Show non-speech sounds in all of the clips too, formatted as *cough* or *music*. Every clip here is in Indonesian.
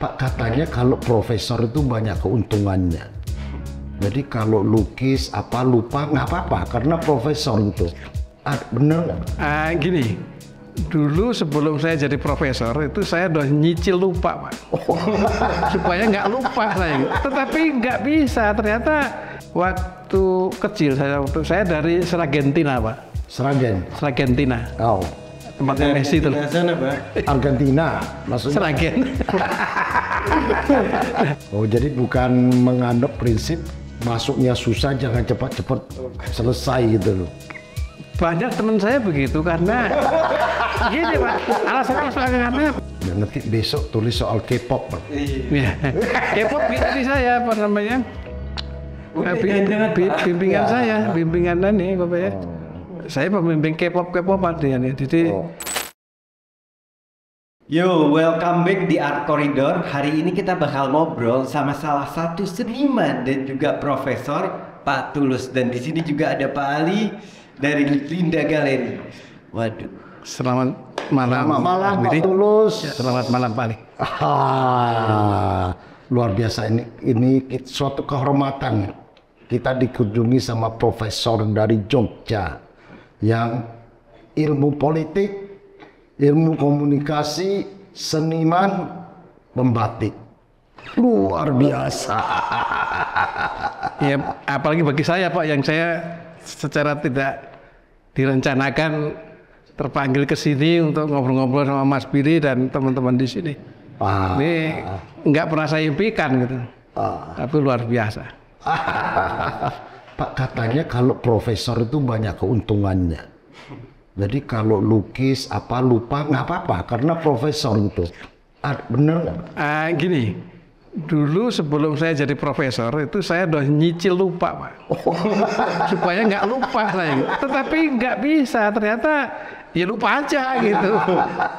Pak katanya kalau profesor itu banyak keuntungannya. Jadi kalau lukis apa lupa nggak apa-apa karena profesor itu. Ah, bener nggak? Uh, gini, dulu sebelum saya jadi profesor itu saya udah nyicil lupa pak oh. *laughs* supaya nggak lupa saya tetapi nggak bisa ternyata waktu kecil saya waktu saya dari Seragentina pak Seragen Seragentina oh tempatnya iya, Messi itu iya, sana pak Argentina maksudnya Seragen *laughs* oh jadi bukan menganut prinsip masuknya susah jangan cepat-cepat selesai gitu loh banyak teman saya begitu karena *laughs* gini pak alasannya soalnya karena ya, nanti besok tulis soal K-pop pak iya K-pop tadi saya apa namanya bimbingan, bimbingan saya bimbingan ini bapak ya oh saya pemimpin K-pop K-popan ya nih. Jadi oh. Yo, welcome back di Art Corridor. Hari ini kita bakal ngobrol sama salah satu seniman dan juga profesor Pak Tulus dan di sini juga ada Pak Ali dari Linda Galeri. Waduh. Selamat malam. Selamat malam Pak Tulus. Selamat malam Pak Ali. Ah, luar biasa ini ini suatu kehormatan kita dikunjungi sama profesor dari Jogja yang ilmu politik, ilmu komunikasi, seniman, pembatik. Luar biasa. *laughs* ya, apalagi bagi saya Pak yang saya secara tidak direncanakan terpanggil ke sini untuk ngobrol-ngobrol sama Mas Piri dan teman-teman di sini. Ah. Ini nggak pernah saya impikan gitu. Ah. Tapi luar biasa. *laughs* Pak katanya kalau profesor itu banyak keuntungannya. Jadi kalau lukis apa lupa nggak apa-apa karena profesor itu. Bener nggak? Uh, gini, dulu sebelum saya jadi profesor itu saya udah nyicil lupa pak, oh. *laughs* supaya nggak lupa saya. Tetapi nggak bisa ternyata ya lupa aja gitu.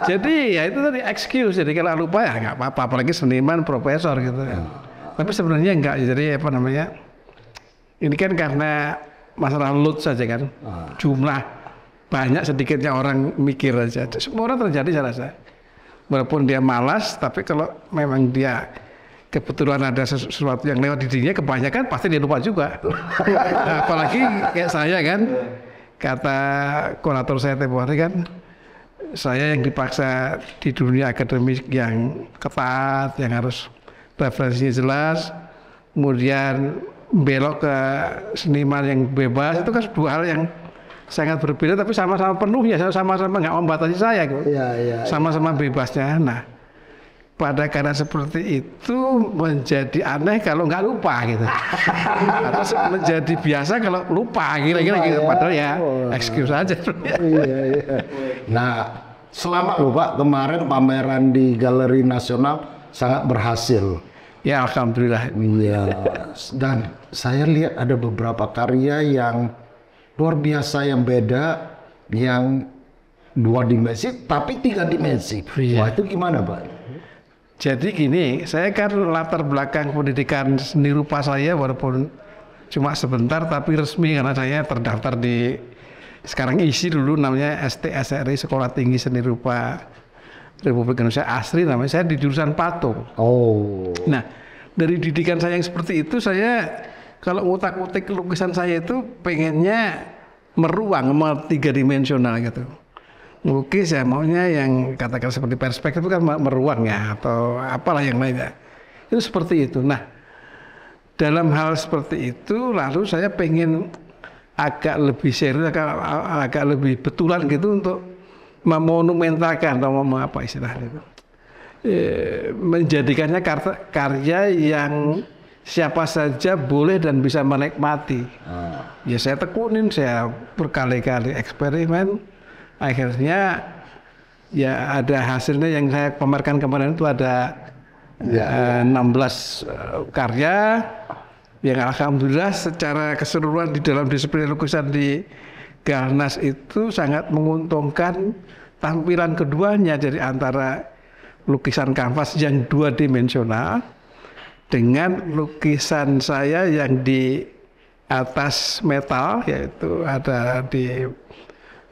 jadi ya itu tadi excuse. Jadi kalau lupa ya nggak apa-apa. Apalagi seniman profesor gitu. Ya. Tapi sebenarnya nggak. Jadi apa namanya? Ini kan karena masalah load saja kan. Ah. Jumlah banyak sedikitnya orang mikir aja. semua orang terjadi saya rasa. Walaupun dia malas, tapi kalau memang dia kebetulan ada sesuatu yang lewat di dirinya, kebanyakan pasti dia lupa juga. *laughs* nah, apalagi kayak saya kan, kata kolator saya tempoh hari kan, saya yang dipaksa di dunia akademik yang ketat, yang harus referensinya jelas, kemudian belok ke seniman yang bebas ya. itu kan dua hal yang sangat berbeda tapi sama-sama penuh ya sama-sama nggak membatasi saya gitu ya, sama-sama ya. bebasnya nah pada karena seperti itu menjadi aneh kalau nggak lupa gitu *laughs* atau menjadi biasa kalau lupa kira-kira gitu ya. padahal ya oh. excuse aja iya, iya. nah selama lupa kemarin pameran di Galeri Nasional sangat berhasil Ya alhamdulillah. Ya. Dan saya lihat ada beberapa karya yang luar biasa yang beda yang dua dimensi tapi tiga dimensi. Ya. Wah itu gimana Pak? Jadi gini, saya kan latar belakang pendidikan seni rupa saya walaupun cuma sebentar tapi resmi karena saya terdaftar di sekarang isi dulu namanya STSRI Sekolah Tinggi Seni Rupa Republik Indonesia asli, namanya saya di jurusan Pato. Oh. Nah, dari didikan saya yang seperti itu saya kalau ngutak-ngutik lukisan saya itu pengennya meruang, tiga dimensional gitu. lukis ya maunya yang katakan seperti perspektif kan meruang ya atau apalah yang lainnya. Itu seperti itu. Nah, dalam hal seperti itu lalu saya pengen agak lebih serius, agak, agak lebih betulan gitu untuk memonumentalkan atau apa istilahnya itu e, menjadikannya karya, karya yang siapa saja boleh dan bisa menikmati hmm. ya saya tekunin saya berkali-kali eksperimen akhirnya ya ada hasilnya yang saya pamerkan kemarin itu ada ya, ya. E, 16 e, karya yang alhamdulillah secara keseluruhan di dalam disiplin lukisan di GANAS itu sangat menguntungkan tampilan keduanya dari antara lukisan kanvas yang dua dimensional dengan lukisan saya yang di atas metal yaitu ada di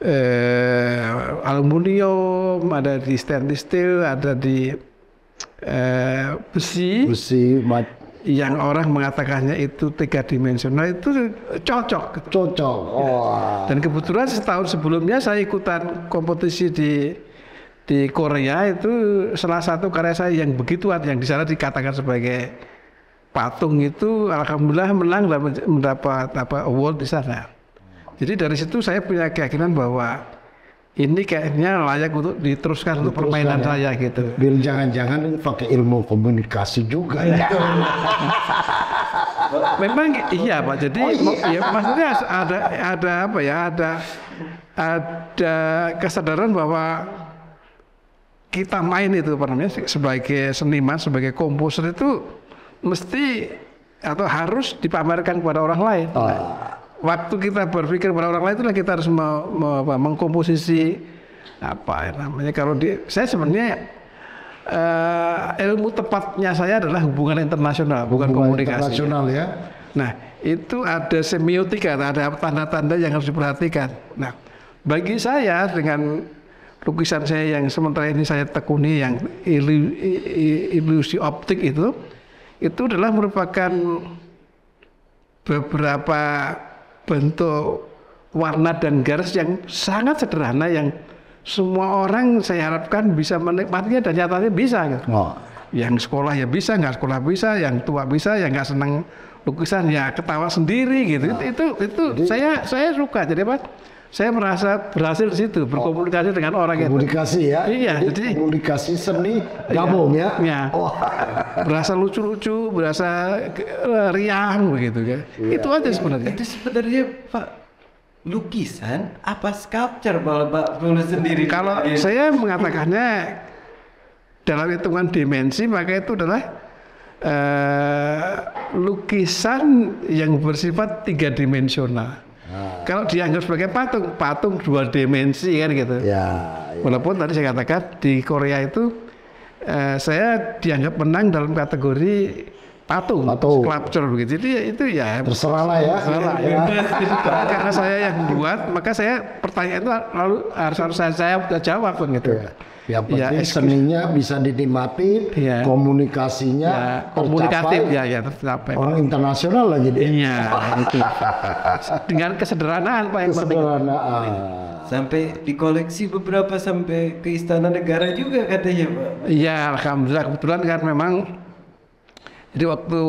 eh, aluminium, ada di stainless steel, ada di eh, besi, besi yang orang mengatakannya itu tiga dimensional itu cocok. Cocok. Oh. Dan kebetulan setahun sebelumnya saya ikutan kompetisi di di Korea itu salah satu karya saya yang begitu yang di sana dikatakan sebagai patung itu alhamdulillah menang dan mendapat apa award di sana. Jadi dari situ saya punya keyakinan bahwa ini kayaknya layak untuk diteruskan untuk permainan ya. saya gitu. Iya. Bil jangan-jangan pakai ilmu komunikasi juga ya. Iya. Memang iya Pak. Jadi oh, iya. ya maksudnya ada ada apa ya? Ada ada kesadaran bahwa kita main itu apa namanya sebagai seniman, sebagai komposer itu mesti atau harus dipamerkan kepada orang lain. Oh. Nah, waktu kita berpikir pada orang lain itulah kita harus me, me, apa, mengkomposisi apa ya namanya kalau di saya sebenarnya uh, ilmu tepatnya saya adalah hubungan internasional bukan hubungan komunikasi internasional ya nah itu ada semiotika ada tanda-tanda yang harus diperhatikan nah bagi saya dengan lukisan saya yang sementara ini saya tekuni yang ilu, ilusi optik itu itu adalah merupakan beberapa bentuk warna dan garis yang sangat sederhana yang semua orang saya harapkan bisa menikmatinya dan nyatanya bisa. Gitu. Oh. Yang sekolah ya bisa, nggak sekolah bisa, yang tua bisa, yang nggak senang lukisan ya ketawa sendiri gitu. Oh. Itu itu, Jadi, saya saya suka. Jadi apa? saya merasa berhasil di situ berkomunikasi oh. dengan orang komunikasi itu. ya iya jadi, jadi komunikasi seni iya. gabung iya, ya, Iya. Oh. berasa lucu-lucu berasa eh, riang begitu ya iya. itu aja sebenarnya itu sebenarnya pak lukisan apa sculpture pak sendiri kalau ya. saya mengatakannya dalam hitungan dimensi maka itu adalah uh, lukisan yang bersifat tiga dimensional Nah. Kalau dianggap sebagai patung, patung dua dimensi kan gitu. Ya, ya. Walaupun tadi saya katakan di Korea itu eh, saya dianggap menang dalam kategori patung, patung. sculpture begitu. Jadi ya itu ya terserah lah ya. Terserah ya. ya. Karena saya yang buat, maka saya pertanyaan itu lalu harus harus saya, saya jawab pun kan gitu. Ya. Yang penting ya, seninya bisa dinikmati, ya. komunikasinya ya, komunikatif ya ya tercapai. Orang oh, internasional lagi deh. ya, Dengan kesederhanaan Pak yang Kesederhanaan. Sampai dikoleksi beberapa sampai ke istana negara juga katanya Pak. Iya, alhamdulillah kebetulan kan memang jadi waktu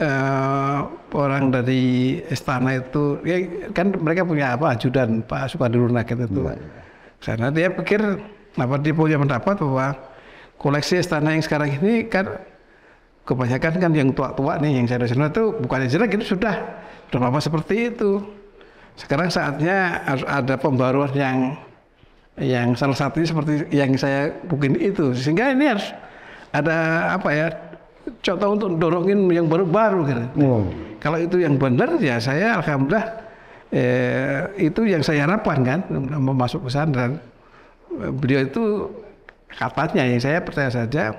uh, orang dari istana itu ya, kan mereka punya apa ajudan Pak Supadiruna gitu itu. ya, ya. karena dia pikir dapat dia punya pendapat bahwa koleksi istana yang sekarang ini kan kebanyakan kan yang tua-tua nih yang saya senior itu bukannya jelek itu sudah sudah lama seperti itu. Sekarang saatnya harus ada pembaruan yang yang salah satunya seperti yang saya mungkin itu sehingga ini harus ada apa ya contoh untuk dorongin yang baru-baru gitu. Oh. Kalau itu yang benar ya saya alhamdulillah eh, itu yang saya harapkan kan masuk pesantren beliau itu katanya yang saya percaya saja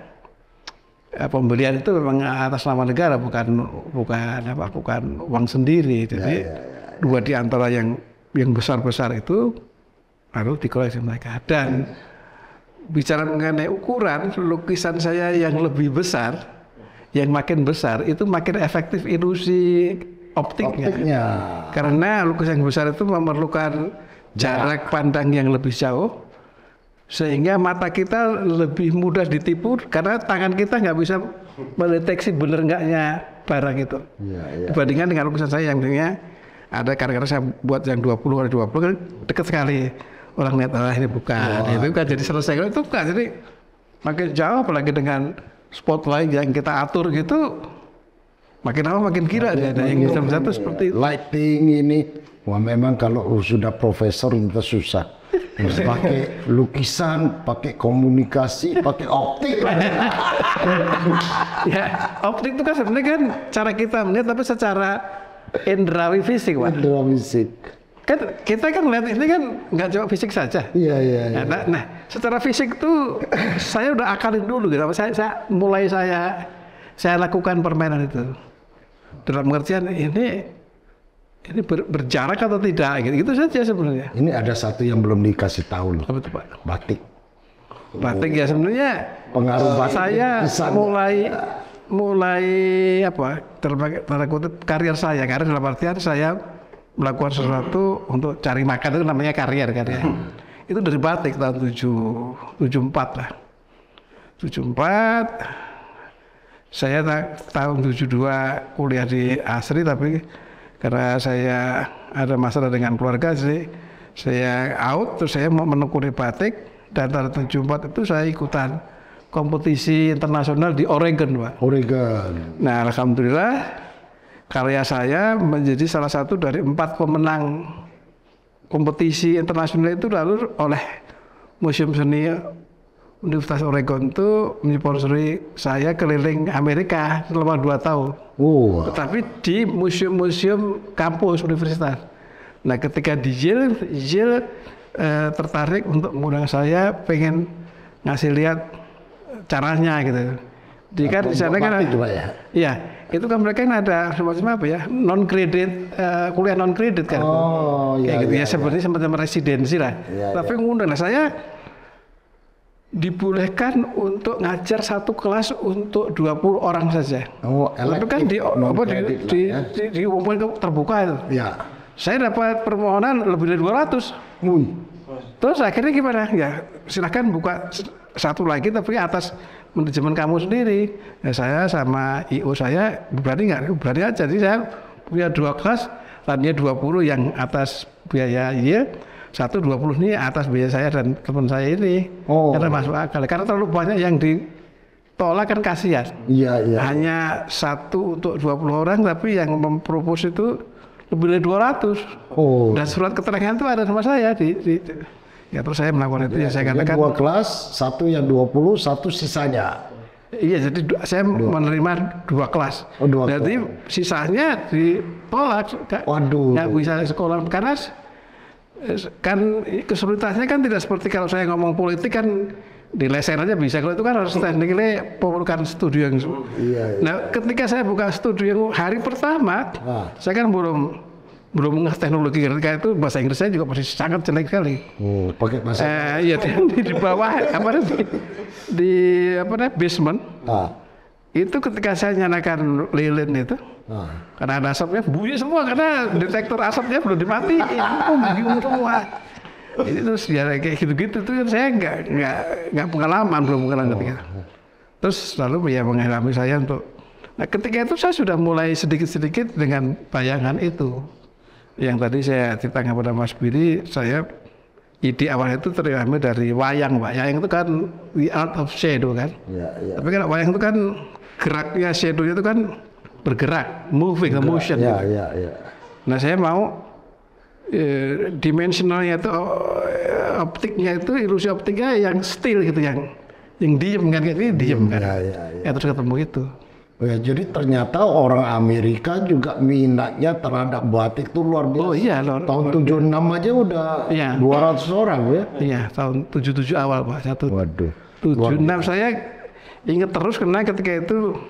eh, pembelian itu memang atas nama negara bukan bukan apa bukan uang sendiri ya, jadi ya, ya, ya, dua di antara yang yang besar besar itu harus dikoleksi mereka dan ya, ya. bicara mengenai ukuran lukisan saya yang lebih besar yang makin besar itu makin efektif ilusi optiknya, optiknya. karena lukisan yang besar itu memerlukan jarak pandang yang lebih jauh sehingga mata kita lebih mudah ditipu karena tangan kita nggak bisa mendeteksi bener enggaknya barang itu ya, ya. dibandingkan dengan lukisan saya yang dengan ada karya-karya saya buat yang 20 kali 20 kan deket sekali orang lihat ah ini bukan oh. itu kan jadi selesai itu bukan jadi makin jauh apalagi dengan spotlight yang kita atur gitu makin lama makin kira ya, ada yang bisa bisa seperti itu. lighting ini wah memang kalau sudah profesor itu susah pakai lukisan, pakai komunikasi, pakai optik. *laughs* ya, optik itu kan sebenarnya kan cara kita melihat tapi secara indrawi fisik, Pak. Indrawi fisik. Kan kita kan melihat ini kan nggak cuma fisik saja. Iya, iya, iya. Nah, nah, nah secara fisik tuh saya udah akalin dulu gitu. Saya, saya mulai saya saya lakukan permainan itu. Dalam pengertian ini ini ber, berjarak atau tidak gitu, gitu saja sebenarnya. Ini ada satu yang belum dikasih tahu loh. Apa tuh, Pak? Batik. Batik ya sebenarnya pengaruh eh, batik saya pesan. mulai mulai apa tanda kutip karir saya karena dalam artian saya melakukan sesuatu untuk cari makan itu namanya karir kan ya. hmm. itu dari batik tahun tujuh tujuh empat lah tujuh empat saya tahun tujuh dua kuliah di Asri tapi karena saya ada masalah dengan keluarga jadi saya out terus saya mau menekuni batik dan tanggal jumat itu saya ikutan kompetisi internasional di Oregon Pak. Oregon. Nah Alhamdulillah karya saya menjadi salah satu dari empat pemenang kompetisi internasional itu lalu oleh Museum Seni Universitas Oregon itu menyponsori saya keliling Amerika selama dua tahun. Oh. Tetapi di museum-museum kampus universitas. Nah, ketika di Yale, Yale eh, tertarik untuk mengundang saya pengen ngasih lihat eh, caranya gitu. Di kan di sana kan juga ya. Iya, itu kan mereka kan ada semacam apa ya? non kredit, uh, eh, kuliah non kredit kan. Oh, iya. Kayak gitu ya, iya, ya seperti iya. semacam residensi lah. Iya, iya. Tapi iya. ngundang nah, saya dibolehkan untuk ngajar satu kelas untuk 20 orang saja. Oh, Tapi kan di apa di, di, ya. di, di, di terbuka itu. Ya. Saya dapat permohonan lebih dari 200. Hmm. Terus akhirnya gimana? Ya silahkan buka satu lagi tapi atas manajemen kamu sendiri. Ya, saya sama IO saya berani nggak? Berani aja. Jadi saya punya dua kelas, tadinya 20 yang atas biaya ya satu dua puluh ini atas biaya saya dan teman saya ini oh. karena masuk akal karena terlalu banyak yang ditolak kan kasihan iya iya hanya satu untuk dua puluh orang tapi yang mempropos itu lebih dari dua ratus oh. dan surat keterangan itu ada sama saya di, di, di. ya terus saya melakukan itu ya, yang saya katakan dua kelas satu yang dua puluh satu sisanya Iya, jadi saya dua. menerima dua kelas. Oh, dua Jadi kelas. sisanya ditolak. Waduh. Nggak bisa sekolah karena kan kesulitannya kan tidak seperti kalau saya ngomong politik kan di lesen aja bisa kalau itu kan harus iya. tekniknya perlukan studio yang iya, iya. nah ketika saya buka studio hari pertama ah. saya kan belum belum mengerti teknologi ketika itu bahasa Inggris saya juga masih sangat jelek sekali. Oh, pakai bahasa. Eh, iya di, di bawah apa di, di apa namanya basement. Ah. Itu ketika saya nyalakan lilin itu, hmm. karena ada asapnya, bunyi semua karena detektor asapnya belum dimatiin, oh, semua. Jadi terus ya kayak gitu-gitu tuh kan saya nggak nggak nggak pengalaman belum pengalaman oh. ketika. Terus lalu ya mengalami saya untuk. Nah ketika itu saya sudah mulai sedikit-sedikit dengan bayangan itu. Yang tadi saya ditanya pada Mas Biri, saya ide awal itu terambil dari wayang, Pak. Wayang itu kan the art of shadow kan. Ya, ya. Tapi kan wayang itu kan geraknya shadownya itu kan bergerak, moving, bergerak, motion. Ya, gitu. ya, ya. Nah saya mau e, dimensionalnya itu eh, optiknya itu ilusi optiknya yang still gitu yang yang diem kan ini diem kan. Ya, ya, ya. ya terus ketemu itu. Oh, ya, jadi ternyata orang Amerika juga minatnya terhadap batik itu luar biasa. Oh iya, luar, tahun luar, 76 luar. aja udah iya. 200 orang ya. Iya, tahun 77 awal Pak. Satu, Waduh. 76 saya Ingat terus karena ketika itu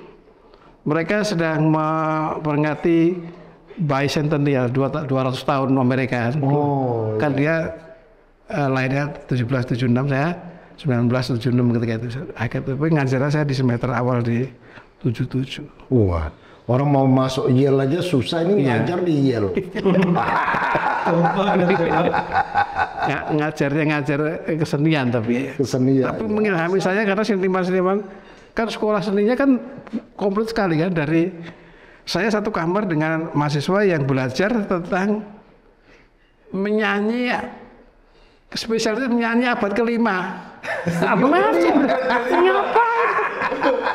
mereka sedang memperingati bicentennial 200 tahun Amerika. Oh. Kan iya. dia uh, lahirnya 1776 saya 1976 ketika itu. Akhir tapi ngajar saya di semester awal di 77. Wah. Orang mau masuk Yale aja susah ini iya. ngajar di Yale. *laughs* *laughs* ng ngajarnya ngajar kesenian tapi kesenian tapi ya. mengilhami saya karena seniman-seniman kan sekolah seninya kan komplit sekali kan dari saya satu kamar dengan mahasiswa yang belajar tentang menyanyi spesialnya menyanyi abad kelima apa sih kenapa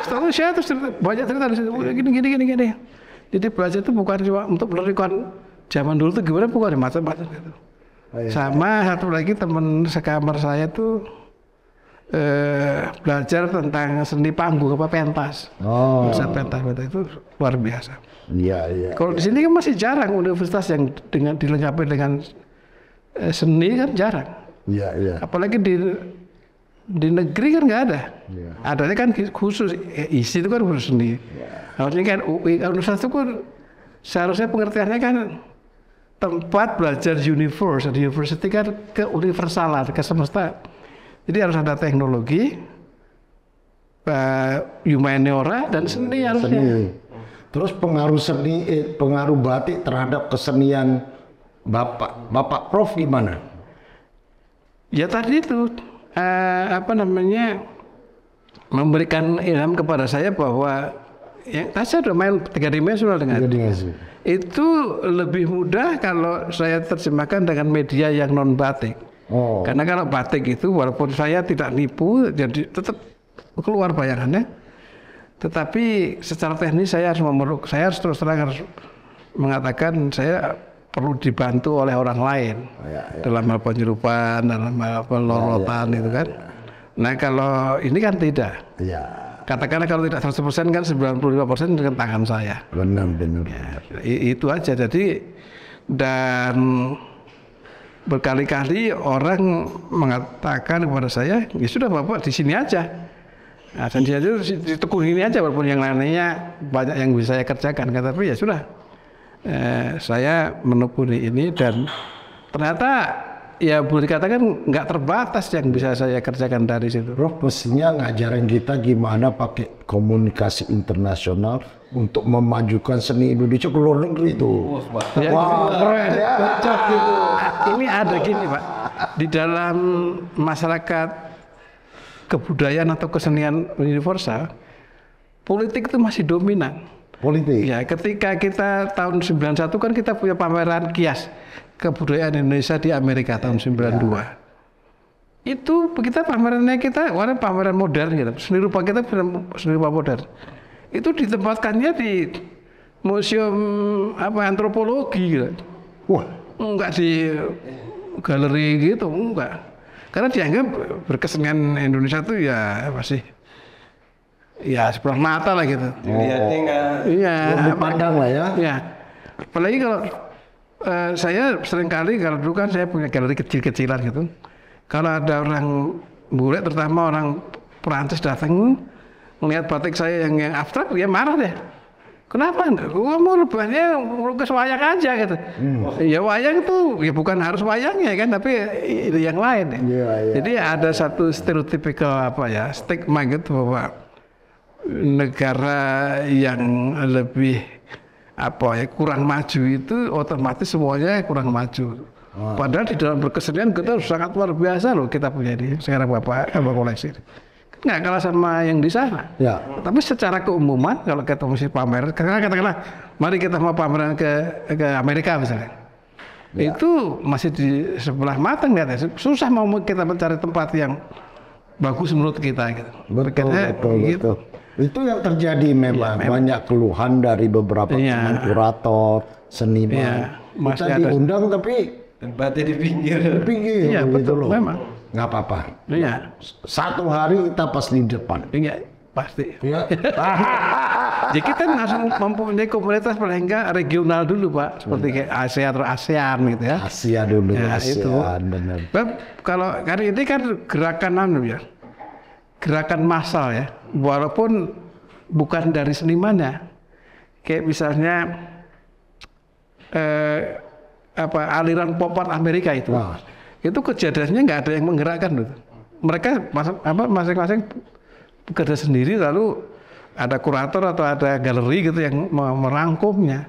terus saya terus cerita, banyak cerita di situ gini gini gini gini jadi belajar itu bukan cuma untuk menerikan zaman dulu itu gimana bukan macam-macam gitu Oh, iya. Sama satu lagi teman sekamar saya tuh eh, belajar tentang seni panggung apa pentas. Oh. Pesan pentas pentas itu luar biasa. Iya iya. Kalau ya. di iya. sini kan masih jarang universitas yang dengan dilengkapi dengan eh, seni kan jarang. Iya iya. Apalagi di di negeri kan nggak ada. Ya. Adanya kan khusus eh, isi itu kan khusus seni. Ya. Harusnya kan UI universitas itu kan seharusnya pengertiannya kan tempat belajar universe dan university kan ke universalan, ke semesta jadi harus ada teknologi eh, humaniora dan seni harusnya seni. terus pengaruh seni eh, pengaruh batik terhadap kesenian bapak bapak prof gimana ya tadi itu uh, apa namanya memberikan ilham kepada saya bahwa yang tadi saya sudah main tiga dimensional dengan tiga dimensi itu lebih mudah kalau saya terjemahkan dengan media yang non batik. Oh. Karena kalau batik itu walaupun saya tidak nipu jadi tetap keluar bayangannya. Tetapi secara teknis saya harus memerlukan saya harus terus terang harus mengatakan saya perlu dibantu oleh orang lain oh, ya, ya. dalam hal penyerupan, dalam hal pelorotan ya, ya, ya, itu kan. Ya. Nah kalau ini kan tidak. Ya katakanlah kalau tidak 100% kan 95% dengan tangan saya. Benar, benar. Ya, itu aja. Jadi dan berkali-kali orang mengatakan kepada saya, ya sudah bapak di sini aja. Nah, dan dia itu ini aja walaupun yang lainnya banyak yang bisa saya kerjakan. Tapi ya sudah, eh, saya menekuni ini dan ternyata ya boleh dikatakan nggak terbatas yang bisa saya kerjakan dari situ. Roh mestinya ngajarin kita gimana pakai komunikasi internasional untuk memajukan seni Indonesia ke luar negeri itu. Ya, Wah, ya, gitu, wow, keren ya. Cocok gitu. Ini ada gini, Pak. Di dalam masyarakat kebudayaan atau kesenian universal, politik itu masih dominan politik. Ya, ketika kita tahun 91 kan kita punya pameran kias kebudayaan Indonesia di Amerika tahun 92 iya. itu kita pamerannya kita warna pameran modern gitu seni rupa kita seni rupa modern itu ditempatkannya di museum apa antropologi gitu wah enggak di galeri gitu enggak karena dianggap berkesenian Indonesia tuh ya apa ya sebelah mata lah gitu oh. iya pandang lah ya ya apalagi kalau uh, saya sering kali kalau dulu kan saya punya galeri kecil-kecilan gitu. Kalau ada orang bule terutama orang Perancis datang melihat batik saya yang yang abstrak dia marah deh. Kenapa? Gua mau rubahnya melukis wayang aja gitu. Hmm. Ya wayang itu ya bukan harus wayangnya kan, tapi itu yang lain. Ya. Yeah, yeah. Jadi ada satu stereotipikal apa ya stigma gitu bahwa negara yang lebih apa ya kurang maju itu otomatis semuanya kurang maju. Wow. Ah. Padahal di dalam berkesenian kita harus sangat luar biasa loh kita punya ini sekarang bapak apa koleksi nggak kalah sama yang di sana. Ya. Tapi secara keumuman kalau kita mesti pamer, karena katakanlah mari kita mau pameran ke ke Amerika misalnya. Ya. Itu masih di sebelah matang lihatnya. Susah mau kita mencari tempat yang bagus menurut kita gitu. Betul, betul, gitu. Itu yang terjadi memang, ya, memang. banyak keluhan dari beberapa ya. teman kurator, seniman. Ya, masih Kita ada. diundang tapi tempatnya di pinggir. Di pinggir ya, gitu betul, loh. Memang. Nggak apa-apa. Iya. Satu hari kita pas di depan. Iya, pasti. Iya. Jadi *laughs* ya, kita langsung mempunyai komunitas paling enggak regional dulu Pak, seperti kayak Asia atau ASEAN gitu ya. Asia dulu, ya, ASEAN, itu. benar. kalau kali ini kan gerakan anu ya, gerakan massal ya, walaupun bukan dari senimannya. Kayak misalnya eh, apa aliran pop art Amerika itu. Wow. Itu kejadiannya nggak ada yang menggerakkan Mereka apa masing-masing bekerja sendiri lalu ada kurator atau ada galeri gitu yang merangkumnya.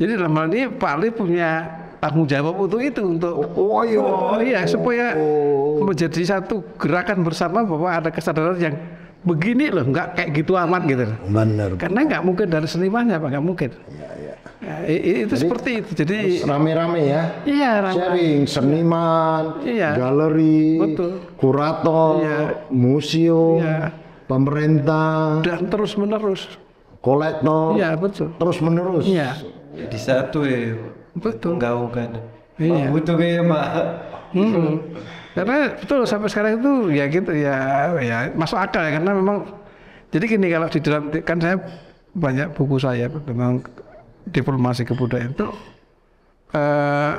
Jadi dalam hal ini Pak Ali punya tanggung jawab untuk itu untuk oh, oh, iya. oh iya supaya oh. menjadi satu gerakan bersama bahwa ada kesadaran yang begini loh nggak kayak gitu amat gitu Bener. Karena nggak mungkin dari senimannya pak nggak mungkin. Iya, iya. Ya, ya. Ya, itu jadi, seperti itu jadi rame-rame ya. Iya. Rame. Sharing seniman, iya. galeri, Betul. kurator, iya. museum, iya. pemerintah dan terus menerus. Kolektor. Iya betul. Terus menerus. Iya. Jadi satu ya betul Menggaungkan. iya. butuh kayak mah hmm. karena betul sampai sekarang itu ya gitu ya ya masuk akal ya karena memang jadi gini kalau di dalam kan saya banyak buku saya tentang diplomasi kebudayaan itu eh,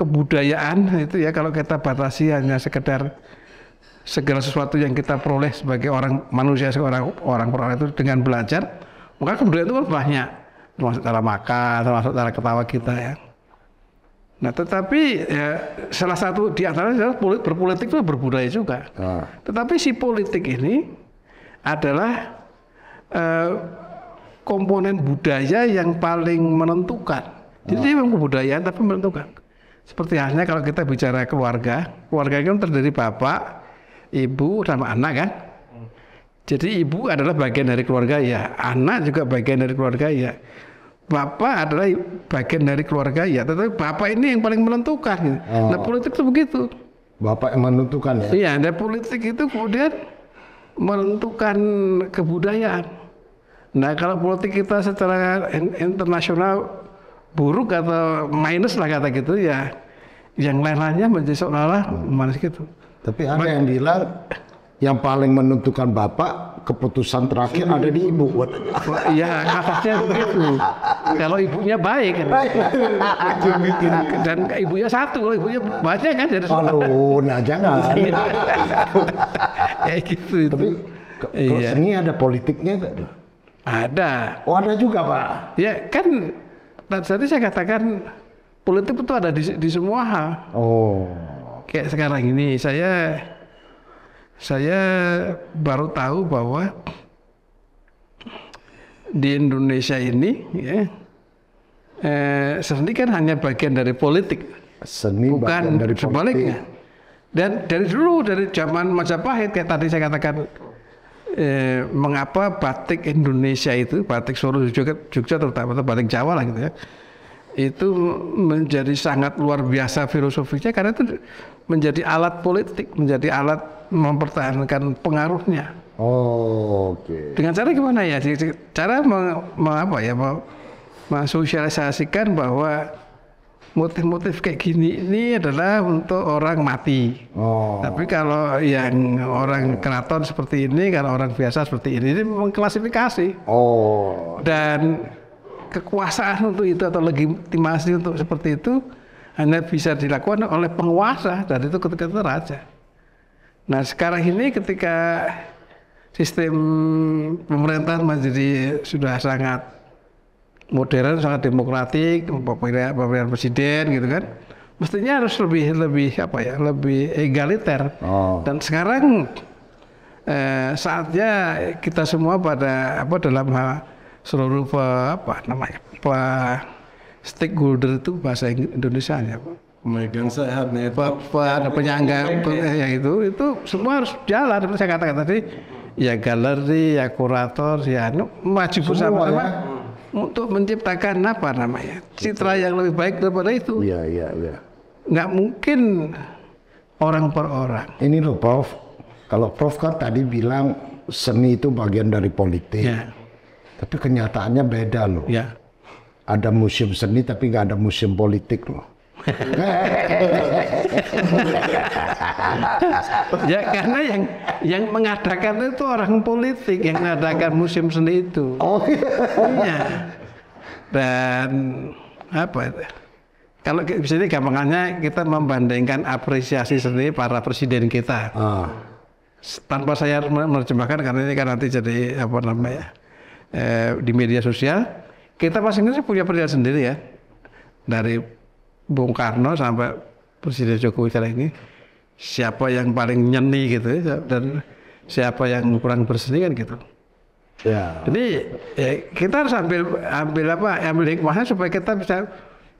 kebudayaan itu ya kalau kita batasi hanya sekedar segala sesuatu yang kita peroleh sebagai orang manusia seorang orang peroleh itu dengan belajar maka kebudayaan itu kan banyak termasuk cara makan termasuk cara ketawa kita ya Nah, tetapi ya, salah satu di antara adalah berpolitik itu berbudaya juga. Nah. Tetapi si politik ini adalah eh, komponen budaya yang paling menentukan. Jadi nah. memang kebudayaan tapi menentukan. Seperti halnya kalau kita bicara keluarga, keluarga itu kan terdiri bapak, ibu, dan anak kan. Hmm. Jadi ibu adalah bagian dari keluarga ya, anak juga bagian dari keluarga ya bapak adalah bagian dari keluarga ya, tetapi bapak ini yang paling menentukan. Gitu. Oh. Nah politik itu begitu. Bapak yang menentukan ya. Iya, dan nah, politik itu kemudian menentukan kebudayaan. Nah kalau politik kita secara internasional buruk atau minus lah kata gitu ya, yang lain-lainnya menjadi seolah-olah hmm. minus gitu. Tapi ada yang bilang yang paling menentukan bapak keputusan terakhir ada di ibu Iya, katanya begitu. Kalau ibunya baik kan. Dan ibunya satu, kalau ibunya banyak kan jadi Kalau nah jangan. Iya. *laughs* ya gitu itu. Tapi kalau iya. seni ada politiknya enggak tuh? Ada. Oh, ada juga, Pak. Ya, kan tadi saya katakan politik itu ada di, di semua hal. Oh. Kayak sekarang ini saya saya baru tahu bahwa di Indonesia ini ya, eh, seni kan hanya bagian dari politik, seni bukan dari sebaliknya. Dan dari dulu dari zaman Majapahit kayak tadi saya katakan eh, mengapa batik Indonesia itu batik Solo Jogja, Jogja terutama atau batik Jawa lah gitu ya itu menjadi sangat luar biasa filosofisnya karena itu menjadi alat politik menjadi alat mempertahankan pengaruhnya. Oh, oke. Okay. Dengan cara gimana ya? Cara meng, meng apa ya? Meng, mensosialisasikan bahwa motif-motif kayak gini ini adalah untuk orang mati. Oh. Tapi kalau yang orang keraton seperti ini, kalau orang biasa seperti ini, ini mengklasifikasi. Oh. Dan kekuasaan untuk itu atau legitimasi untuk seperti itu hanya bisa dilakukan oleh penguasa dan itu ketika itu raja. Nah sekarang ini ketika sistem pemerintahan menjadi sudah sangat modern, sangat demokratik, pemilihan presiden gitu kan, mestinya harus lebih lebih apa ya, lebih egaliter. Oh. Dan sekarang eh, saatnya kita semua pada apa dalam hal seluruh apa namanya apa, stakeholder itu bahasa Indonesia ya memegang sehatnya pe, apa, ada penyangga ya itu itu semua harus jalan seperti saya katakan tadi ya galeri ya kurator ya nu, maju bersama ya. untuk menciptakan apa namanya citra yang lebih baik daripada itu iya iya iya nggak mungkin orang per orang ini loh Prof kalau Prof kan tadi bilang seni itu bagian dari politik ya. tapi kenyataannya beda loh ya. ada museum seni tapi nggak ada museum politik loh ya karena yang yang mengadakan itu orang politik yang mengadakan musim seni itu. Oh. Iya. iya. Dan apa itu? Kalau misalnya gampangannya kita membandingkan apresiasi seni para presiden kita. Oh. Tanpa saya menerjemahkan karena ini kan nanti jadi apa namanya eh, di media sosial kita masing-masing punya perjalanan sendiri ya dari Bung Karno sampai Presiden Jokowi sekarang ini siapa yang paling nyeni gitu ya, dan siapa yang kurang berseni kan gitu. Ya. Jadi ya, kita harus ambil ambil apa ambil hikmahnya supaya kita bisa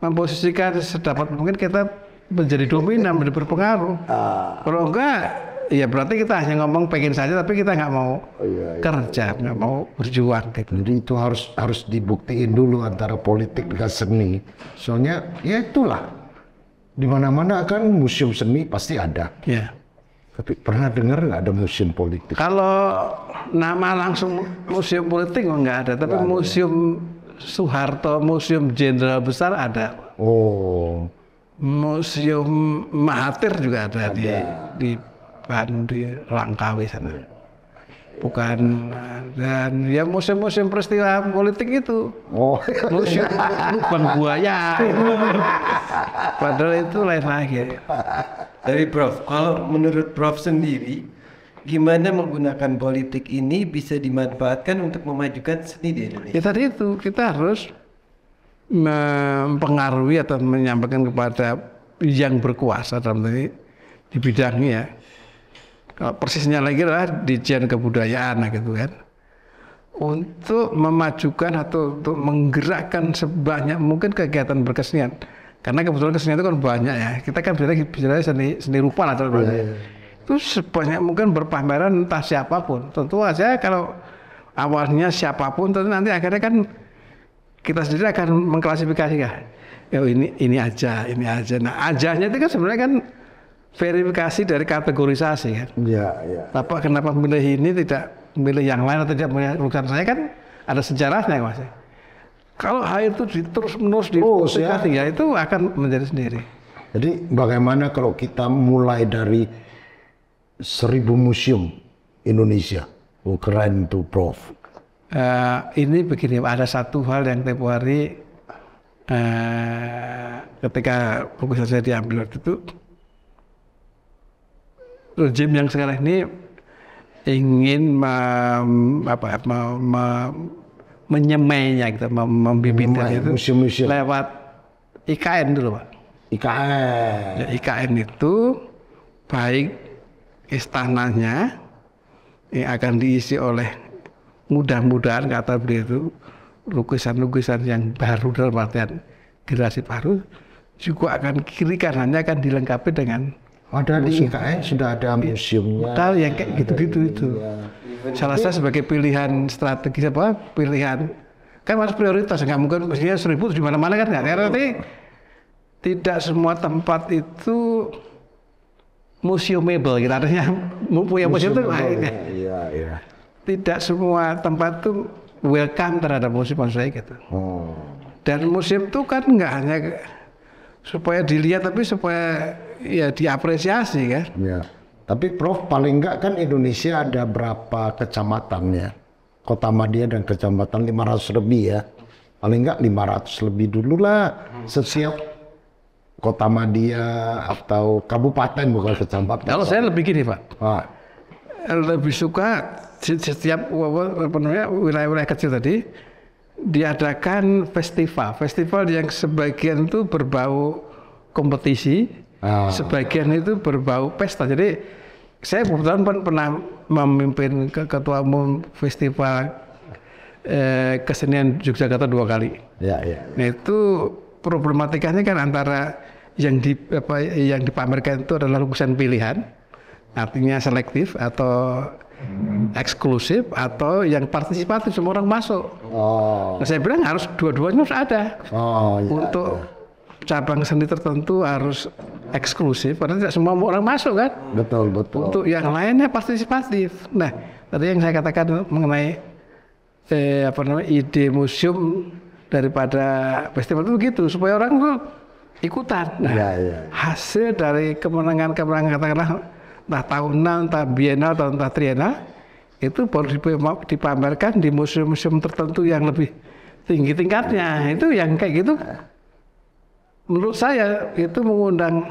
memposisikan sedapat mungkin kita menjadi dominan menjadi berpengaruh. Ah. Kalau enggak Iya berarti kita hanya ngomong pengen saja tapi kita nggak mau oh, iya, iya. kerja nggak mau berjuang gitu. jadi itu harus harus dibuktiin dulu antara politik dengan seni soalnya ya itulah di mana mana kan museum seni pasti ada ya. tapi pernah dengar nggak ada museum politik kalau nama langsung museum politik nggak ada tapi ada. Ya. museum Soeharto museum Jenderal Besar ada oh museum Mahathir juga ada, ada. di di Balikpapan di Langkawi sana bukan dan ya musim-musim peristiwa politik itu oh lucu lubang buaya padahal itu lain lagi dari Prof kalau menurut Prof sendiri gimana menggunakan politik ini bisa dimanfaatkan untuk memajukan seni di Indonesia ya tadi itu kita harus mempengaruhi atau menyampaikan kepada yang berkuasa dalam ini di bidangnya persisnya lagi adalah Dijen Kebudayaan nah gitu kan. Untuk memajukan atau untuk menggerakkan sebanyak mungkin kegiatan berkesenian. Karena kebetulan kesenian itu kan banyak ya. Kita kan bicara bicara seni seni rupa lah terus. Yeah. Iya. Itu sebanyak mungkin berpameran entah siapapun. Tentu saja kalau awalnya siapapun tentu nanti akhirnya kan kita sendiri akan mengklasifikasikan ya. ini ini aja, ini aja. Nah, ajanya itu kan sebenarnya kan verifikasi dari kategorisasi kan. Iya, iya. Bapak kenapa memilih ini tidak memilih yang lain atau tidak memilih urusan saya kan ada sejarahnya Mas. Kalau hal itu terus menerus di oh, ya. ya itu akan menjadi sendiri. Jadi bagaimana kalau kita mulai dari seribu museum Indonesia? Oh, keren tuh Prof. Uh, ini begini, ada satu hal yang tempo hari uh, ketika buku saya diambil waktu itu, rejim yang sekarang ini ingin mem, apa mem, ya, mem, menyemainya gitu, mem, itu musim-musim. lewat IKN dulu pak. IKN. Ya, IKN itu baik istananya yang akan diisi oleh mudah-mudahan kata beliau itu lukisan-lukisan yang baru dalam artian generasi baru juga akan kiri kanannya akan dilengkapi dengan ada di IKN e sudah ada museum, Tahu yang kayak gitu-gitu itu. Iya. Gitu, gitu. Salah saya sebagai pilihan strategi apa? Pilihan kan harus prioritas nggak mungkin mestinya seribu di mana-mana kan nggak nanti tidak semua tempat itu mebel gitu artinya punya museum itu lainnya, iya, iya. tidak semua tempat itu welcome terhadap museum bonsai saya gitu oh. dan museum itu kan nggak hanya supaya dilihat tapi supaya ya diapresiasi kan. Ya. Tapi Prof paling enggak kan Indonesia ada berapa kecamatan ya? Kota Madia dan kecamatan 500 lebih ya. Paling enggak 500 lebih dulu lah setiap Kota Madia atau kabupaten bukan kecamatan. Kalau saya lebih gini Pak. Pak. Lebih suka setiap wilayah-wilayah kecil tadi diadakan festival. Festival yang sebagian itu berbau kompetisi, Ah. Sebagian itu berbau pesta. Jadi saya kebetulan pun pernah memimpin ke ketua umum festival eh, kesenian Yogyakarta dua kali. Ya, ya. Nah itu problematikanya kan antara yang di apa yang dipamerkan itu adalah lukisan pilihan, artinya selektif atau eksklusif atau yang partisipatif semua orang masuk. Oh. Nah, saya bilang harus dua-duanya harus ada. Oh, iya, untuk iya. cabang seni tertentu harus eksklusif karena tidak semua orang masuk kan. Betul betul. Untuk yang lainnya partisipatif. Nah tadi yang saya katakan mengenai eh, apa namanya ide museum daripada festival itu begitu supaya orang tuh ikutan. Nah, ya, ya. hasil dari kemenangan-kemenangan katakanlah entah tahunan, entah bienal atau entah trienal itu baru dipamerkan di museum-museum tertentu yang lebih tinggi tingkatnya. Itu yang kayak gitu menurut saya itu mengundang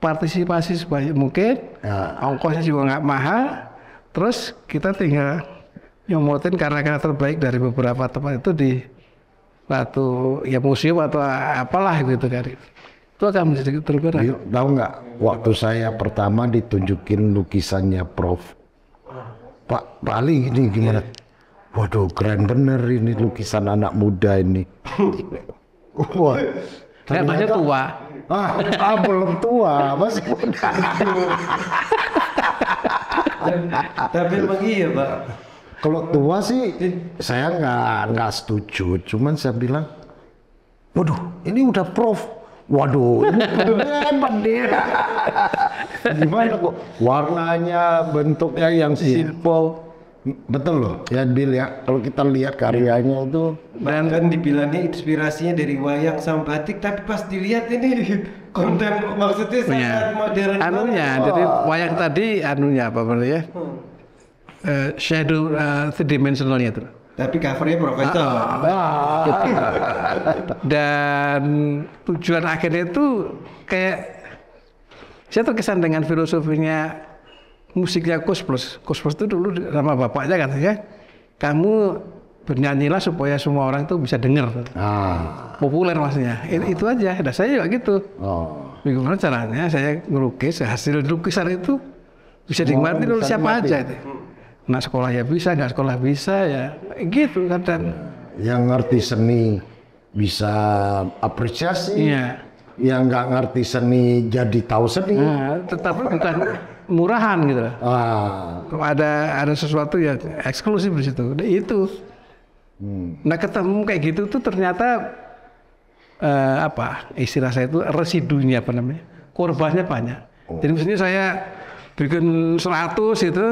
partisipasi sebanyak mungkin, ya. ongkosnya juga nggak mahal, terus kita tinggal nyomotin karena karya terbaik dari beberapa tempat itu di batu ya museum atau apalah gitu kan itu akan menjadi tergerak. Ayo, tahu nggak waktu saya pertama ditunjukin lukisannya Prof. Pak Rali ini gimana? Waduh keren bener ini lukisan anak muda ini banyak tua. Ah, ah belum tua, masih muda. Tapi lagi iya pak. Kalau tua sih saya nggak nggak setuju, cuman saya bilang, waduh ini udah prof, waduh ini hebat dia. Gimana kok warnanya bentuknya yang iya. simple. Betul loh, ya Bill ya. Kalau kita lihat karyanya itu dan kan dibilangnya inspirasinya dari wayang sama batik, tapi pas dilihat ini *laughs* konten maksudnya sangat ya. modern. Anunya, oh. jadi wayang tadi anunya apa namanya ya? Hmm. Uh, shadow uh, eh, three dimensionalnya itu. Tapi covernya profesor. Ah, ah. *laughs* dan tujuan akhirnya itu kayak saya terkesan dengan filosofinya musiknya plus Kus plus itu dulu nama bapaknya kan ya. Kamu bernyanyilah supaya semua orang itu bisa dengar. Ah. Populer maksudnya. ah. Itu aja. Dan nah, saya juga gitu. Oh. Bagaimana caranya saya ngelukis, hasil lukisan itu bisa dinikmati oleh siapa dimati. aja itu. Nah sekolah ya bisa, nggak sekolah bisa ya gitu kadang. Ya. Yang ngerti seni bisa apresiasi. Iya. Yang nggak ngerti seni jadi tahu seni. Nah, tetapi bukan murahan gitu loh. Ah. Ada ada sesuatu ya eksklusif di situ. Nah, itu. Hmm. Nah ketemu kayak gitu tuh ternyata uh, apa istilah saya itu residunya apa namanya korbannya banyak. Oh. Jadi misalnya saya bikin 100 itu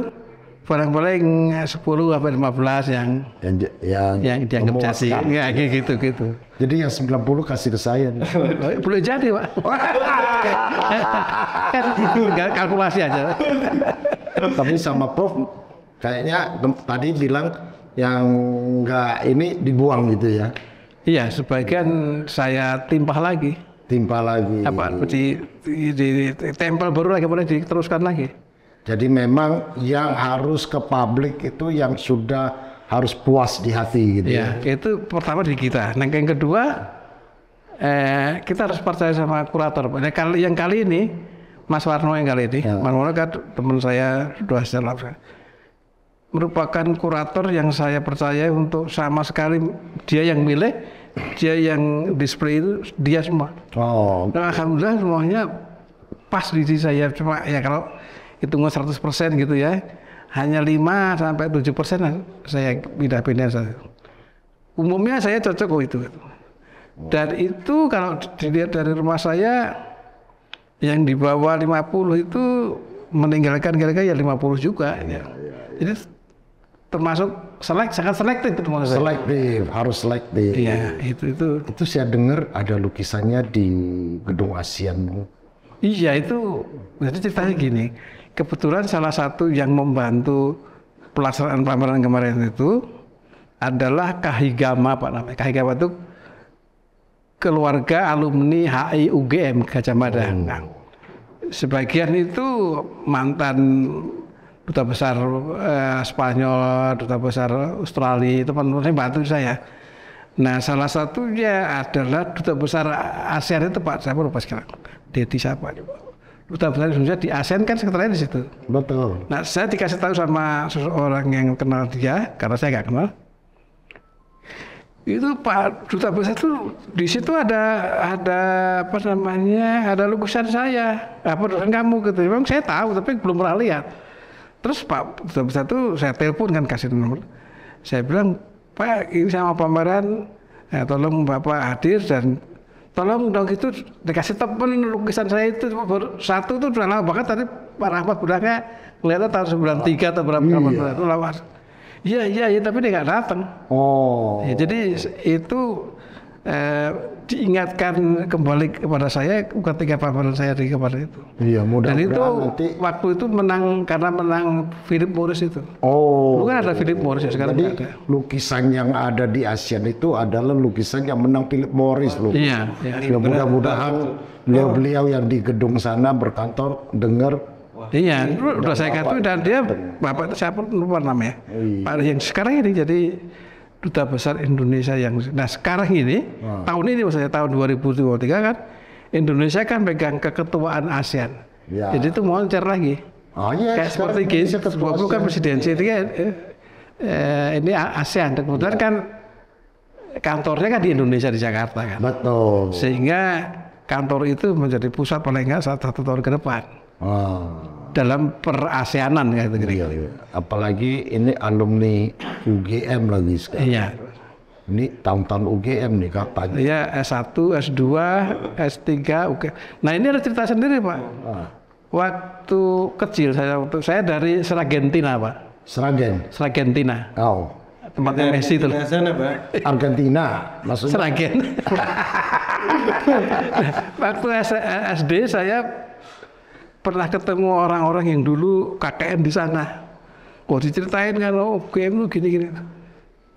paling-paling 10 apa 15 yang yang yang, yang dianggap jasi ya gitu gitu. Jadi yang sembilan puluh kasih ke saya. Boleh jadi, Pak. kan kalkulasi aja. Tapi sama Prof kayaknya tadi bilang yang enggak ini dibuang gitu ya. Iya, sebagian saya timpah lagi. Timpah lagi. Apa di, di, di tempel baru lagi boleh diteruskan lagi. Jadi memang yang harus ke publik itu yang sudah harus puas di hati gitu iya, ya. Itu pertama di kita. Nah, yang kedua eh, kita harus percaya sama kurator. Nah, kali yang kali ini Mas Warno yang kali ini, ya. Mas Warno kan teman saya dua setelah merupakan kurator yang saya percaya untuk sama sekali dia yang milih, dia yang display itu dia semua. Oh. Nah, alhamdulillah semuanya pas di sisi saya cuma ya kalau hitungan 100% gitu ya. Hanya 5 sampai 7 persen saya pindah-pindah. Umumnya saya cocok kok itu. Dan itu kalau dilihat dari rumah saya yang di bawah 50 itu meninggalkan kira-kira ya 50 juga. Ya, ya. ya. Jadi termasuk selek sangat selektif itu maksud saya. Selektif, harus selektif. Iya, itu itu. Itu saya dengar ada lukisannya di gedung ASEAN. Iya, itu jadi ceritanya gini kebetulan salah satu yang membantu pelaksanaan pameran kemarin itu adalah Kahigama Pak namanya. Kahigama itu keluarga alumni HI UGM Gajah Mada. Oh. Nah, sebagian itu mantan duta besar eh, Spanyol, duta besar Australia, teman-teman bantu saya. Nah, salah satunya adalah duta besar ASEAN itu Pak, saya lupa sekarang. Dedi siapa? Duta Indonesia di ASEAN kan sekretaris di situ. Betul. Nah, saya dikasih tahu sama seseorang yang kenal dia, karena saya nggak kenal. Itu Pak Duta Besar itu di situ ada ada apa namanya ada lukisan saya apa lukisan kamu gitu. Memang saya tahu tapi belum pernah lihat. Terus Pak Duta Besar itu saya telepon kan kasih nomor. Saya bilang Pak ini sama pameran, ya, tolong Bapak hadir dan tolong dong itu dikasih temen lukisan saya itu satu itu sudah lama banget tadi Pak Rahmat bilangnya kelihatan tahun 93 atau berapa iya. tahun itu lawas iya iya ya, tapi dia nggak datang oh ya, jadi itu eh, diingatkan kembali kepada saya ketika paparan saya di kemarin itu. Iya, mudah Dan itu nanti... waktu itu menang karena menang Philip Morris itu. Oh. Bukan ada Philip Morris ya sekarang Jadi, ada. lukisan yang ada di ASEAN itu adalah lukisan yang menang Philip Morris loh. Iya, iya. Ya, iya, mudah-mudahan beliau-beliau yang di gedung sana berkantor dengar Iya, udah saya kata dan dia bapak itu siapa lupa namanya. Iya. Pak yang sekarang ini jadi duta besar Indonesia yang nah sekarang ini hmm. tahun ini maksudnya tahun 2023 kan Indonesia kan pegang keketuaan ASEAN. Ya. Jadi itu mau cari lagi. Oh iya. Kayak seperti G20 kan, kan presidensi itu kan eh, eh, ini ASEAN. Kemudian ya. kan kantornya kan di Indonesia di Jakarta kan. Betul. Sehingga kantor itu menjadi pusat paling nggak satu, satu tahun ke depan. Oh dalam peraseanan ya, gitu iya, iya. apalagi ini alumni UGM lagi sekarang iya. ini tahun-tahun UGM nih katanya iya S1 S2 S3 UGM nah ini ada cerita sendiri Pak ah. waktu kecil saya waktu saya dari Seragentina Pak Seragen Seragentina oh tempatnya Messi itu. Sana, Pak. Argentina, maksudnya. Seragen. *laughs* waktu SD saya pernah ketemu orang-orang yang dulu KKN di sana. Kok diceritain kan, oh game lu gini-gini.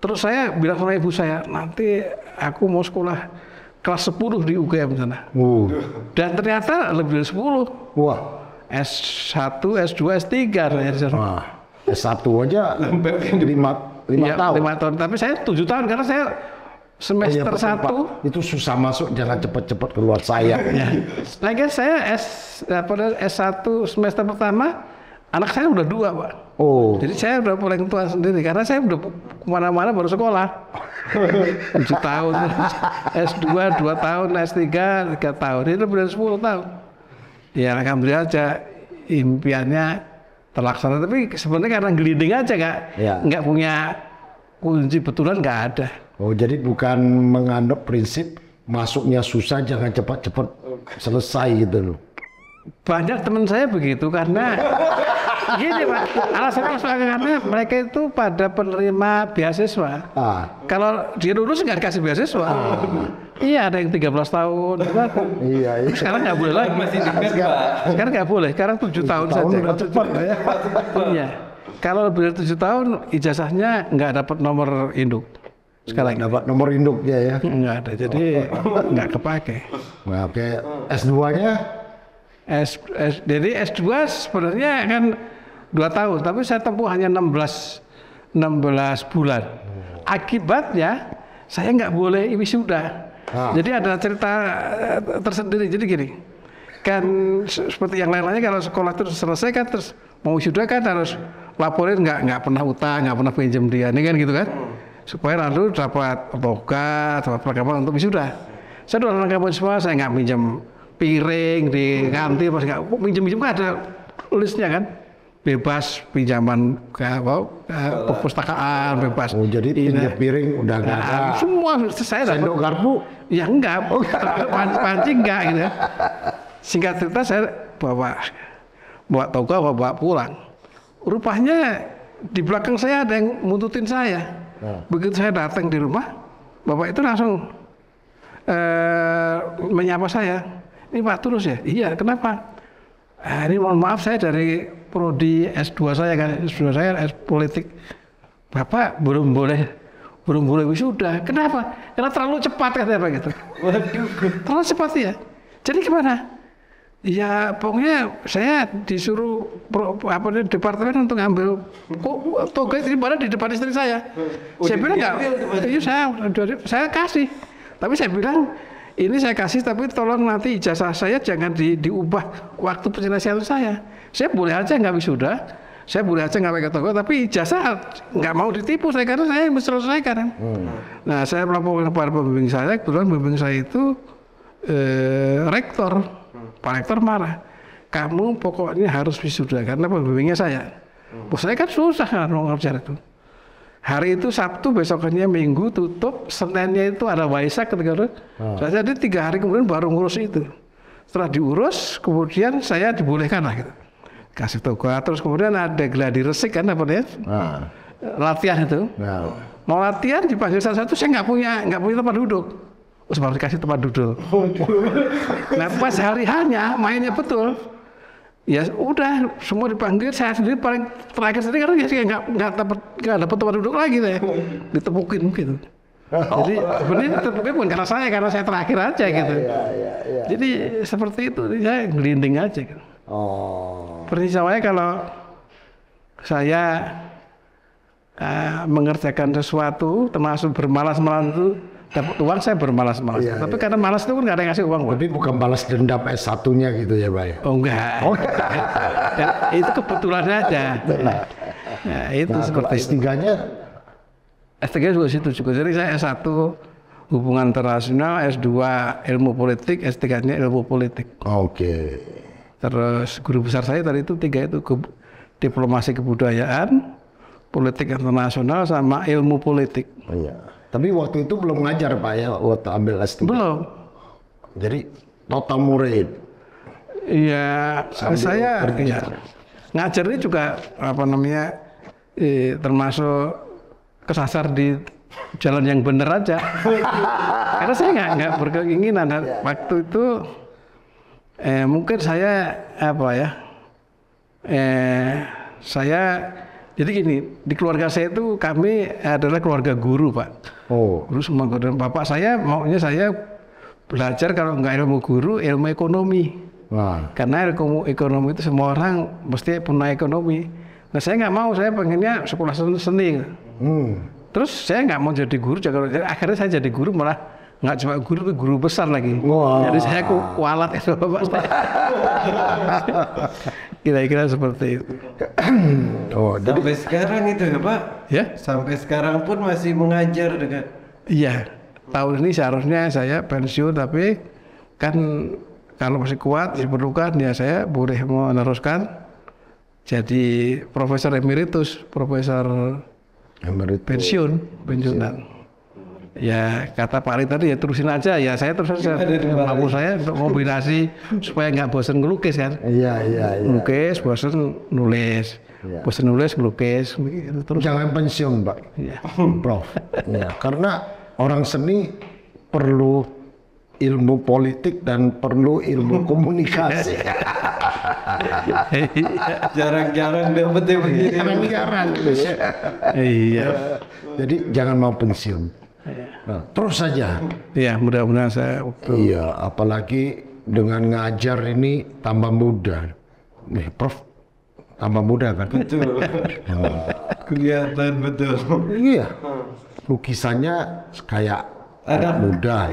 Terus saya bilang sama ibu saya, nanti aku mau sekolah kelas 10 di UGM sana. Wow. Dan ternyata lebih dari 10. Wah. S1, S2, S3 Wah. S1 aja lima, lima ya, tahun. Lima tahun, tapi saya tujuh tahun karena saya semester ya, satu itu susah masuk jangan cepet-cepet keluar saya ya. lagi saya S eh, pada s satu semester pertama anak saya udah dua pak oh jadi saya udah paling tua sendiri karena saya udah kemana-mana baru sekolah *laughs* tujuh tahun S2 dua tahun S3 tiga tahun ini lebih dari sepuluh tahun ya alhamdulillah aja impiannya terlaksana tapi sebenarnya karena gelinding aja kak ya. nggak punya kunci betulan nggak ada Oh, jadi bukan menganut prinsip masuknya susah jangan cepat-cepat selesai gitu loh. Banyak teman saya begitu karena *laughs* gini Pak, alasannya soal karena mereka itu pada penerima beasiswa. Ah. Kalau dia lulus nggak dikasih beasiswa. Ah. Iya ada yang 13 tahun. *laughs* iya, iya. Sekarang nggak boleh lagi. Masih dekat, Pak. Sekarang nggak boleh. Sekarang 7 tahun, tahun saja. Tahun cepat ya. Iya. Kalau lebih dari 7 tahun ijazahnya nggak dapat nomor induk sekarang nggak pak nomor induknya ya enggak *laughs* ada jadi enggak *laughs* kepake nggak oke S 2 nya S, S jadi S 2 sebenarnya kan dua tahun tapi saya tempuh hanya 16 16 bulan akibatnya saya enggak boleh sudah ah. jadi ada cerita eh, tersendiri jadi gini kan seperti yang lain-lainnya kalau sekolah terus selesai kan terus mau sudah kan harus laporin nggak nggak pernah utang nggak pernah pinjam dia ini kan gitu kan supaya lalu dapat toga, dapat perlengkapan untuk wisuda. Saya doakan perlengkapan semua, saya nggak pinjam piring di kantin, pas nggak pinjam-pinjam nggak ada listnya kan bebas pinjaman ke, apa, perpustakaan bebas. Oh, jadi ini piring udah nggak nah, ada. semua saya dapat. Sendok garpu? Ya enggak, oh, enggak. pancing enggak gitu. Singkat cerita saya bawa bawa toko bawa, pulang. Rupanya di belakang saya ada yang mututin saya Nah. Begitu saya datang di rumah, bapak itu langsung eh, menyapa saya. Ini Pak Tulus ya? Iya, kenapa? Eh, ini mohon maaf saya dari prodi S2 saya kan, S2 saya S politik. Bapak belum boleh belum boleh wisuda. Kenapa? Karena terlalu cepat katanya Pak gitu. Waduh. Terlalu cepat ya. Jadi gimana? Ya pokoknya saya disuruh pro, apa nih departemen untuk ngambil kok toga ini pada di depan istri saya. Udah, oh, saya bilang enggak, ya, iya saya saya kasih. Tapi saya bilang ini saya kasih tapi tolong nanti ijazah saya jangan di, diubah waktu penyelesaian saya. Saya boleh aja nggak wisuda, saya boleh aja nggak pakai toko, tapi ijazah nggak mau ditipu saya karena saya kan. Hmm. Nah saya melaporkan kepada pembimbing saya, kebetulan pembimbing saya itu eh, rektor Pak Rektor marah. Kamu pokoknya harus wisuda karena pembimbingnya saya. Hmm. Oh, saya kan susah kan ngajar itu. Hari itu Sabtu, besoknya Minggu tutup, Seninnya itu ada Waisak ketika itu. Hmm. Saya jadi tiga hari kemudian baru ngurus itu. Setelah diurus, kemudian saya dibolehkan lah gitu. Kasih toko, terus kemudian ada geladi resik kan apa ya? Hmm. Latihan itu. Hmm. Mau latihan dipanggil satu-satu, saya nggak punya nggak punya tempat duduk. Terus baru dikasih tempat duduk. nah pas hari hanya mainnya betul. Ya udah semua dipanggil saya sendiri paling terakhir sendiri karena ya nggak nggak dapat nggak dapat tempat duduk lagi deh ditepukin gitu. Oh. Jadi sebenarnya terbukti bukan karena saya, karena saya terakhir aja ya, gitu. Ya, ya, jadi seperti itu, saya gelinding aja. Gitu. Oh. Pernisawanya kalau saya uh, mengerjakan sesuatu, termasuk bermalas malas itu, dapat uang saya bermalas-malas. Iya, Tapi iya. karena malas itu kan nggak ada yang ngasih uang. Tapi bukan balas dendam s satunya gitu ya Pak ya? Oh enggak. Oh, iya. *laughs* ya, itu kebetulan aja. Nah, nah itu nah, seperti s s tiga juga situ juga. Jadi saya S1 hubungan internasional, s dua ilmu politik, S3-nya ilmu politik. Oke. Okay. Terus guru besar saya tadi itu tiga itu ke, diplomasi kebudayaan, politik internasional sama ilmu politik. Iya. Tapi waktu itu belum ngajar Pak ya, waktu ambil S3. Belum. Jadi total murid. Iya, saya ya, ngajar ini juga apa namanya eh, termasuk kesasar di jalan yang benar aja. *laughs* Karena saya nggak nggak berkeinginan ya. waktu itu eh, mungkin saya apa ya eh, saya jadi gini, di keluarga saya itu kami adalah keluarga guru, Pak. Oh. Guru semua guru. Dan bapak saya maunya saya belajar kalau nggak ilmu guru, ilmu ekonomi. Wah. Karena ilmu ekonomi itu semua orang mesti punya ekonomi. Nah saya nggak mau, saya pengennya sekolah seni. Hmm. Terus saya nggak mau jadi guru, akhirnya saya jadi guru malah nggak cuma guru tapi guru besar lagi. Wow. Jadi saya ku kualat itu bapak saya. *laughs* Kira-kira seperti itu. *clears throat* oh, jadi... sampai sekarang itu ya pak? Ya. Sampai sekarang pun masih mengajar dengan. Iya. Tahun ini seharusnya saya pensiun tapi kan kalau masih kuat diperlukan ya saya boleh meneruskan jadi profesor emeritus, profesor emeritus pensiun, pensiunan. Pensiun ya kata Pak Ari tadi ya terusin aja ya saya terus aja mampu saya untuk kombinasi supaya nggak bosan ngelukis kan iya iya iya ngelukis bosan nulis ya. bosan nulis ngelukis terus jangan pensiun Pak ya. Prof ya, karena orang seni perlu ilmu politik dan perlu ilmu *laughs* komunikasi iya. jarang-jarang dia betul begini jarang-jarang iya jadi jangan mau pensiun Iya. Nah, terus saja. Iya, mudah-mudahan saya waktu... Iya, apalagi dengan ngajar ini tambah muda. Nih, Prof, tambah muda kan? Betul. nah. Kelihatan betul. Iya. Lukisannya kayak ada muda.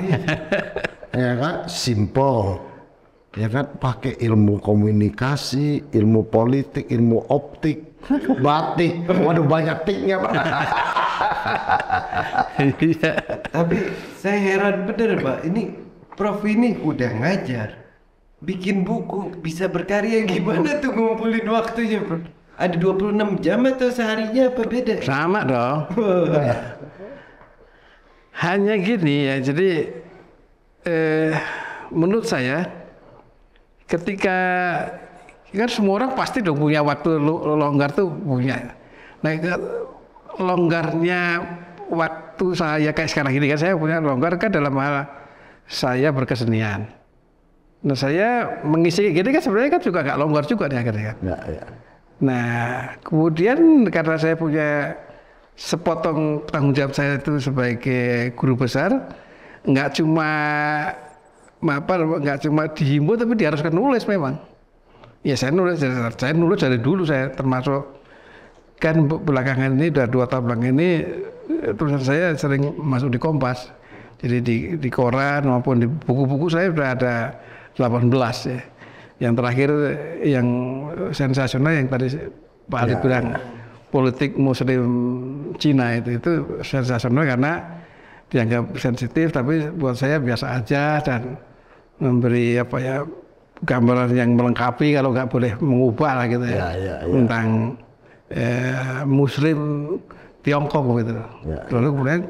ya kan? Simple ya kan pakai ilmu komunikasi, ilmu politik, ilmu optik, batik, waduh banyak tiknya pak. Iya. Tapi saya heran bener pak, ini Prof ini udah ngajar, bikin buku, bisa berkarya gimana tuh ngumpulin waktunya Prof? Ada 26 jam atau seharinya apa beda? Sama dong. *laughs* Hanya gini ya, jadi eh, menurut saya ketika kan semua orang pasti dong punya waktu longgar tuh punya. Nah longgarnya waktu saya kayak sekarang ini kan saya punya longgar kan dalam hal saya berkesenian. Nah saya mengisi gitu kan sebenarnya kan juga nggak longgar juga nih akhirnya. Kan. Ya, ya. Nah kemudian karena saya punya sepotong tanggung jawab saya itu sebagai guru besar nggak cuma apa nggak cuma dihimbau tapi diharuskan nulis memang. Ya saya nulis, saya nulis dari dulu saya termasuk kan belakangan ini udah dua tahun belakangan ini tulisan saya sering masuk di Kompas. Jadi di, di koran maupun di buku-buku saya sudah ada 18 ya. Yang terakhir yang sensasional yang tadi Pak Ali ya. bilang politik Muslim Cina itu itu sensasional karena dianggap sensitif tapi buat saya biasa aja dan memberi apa ya gambaran yang melengkapi kalau nggak boleh mengubah lah gitu ya, ya, ya, ya. tentang eh, Muslim Tiongkok gitu. Ya. ya. Lalu kemudian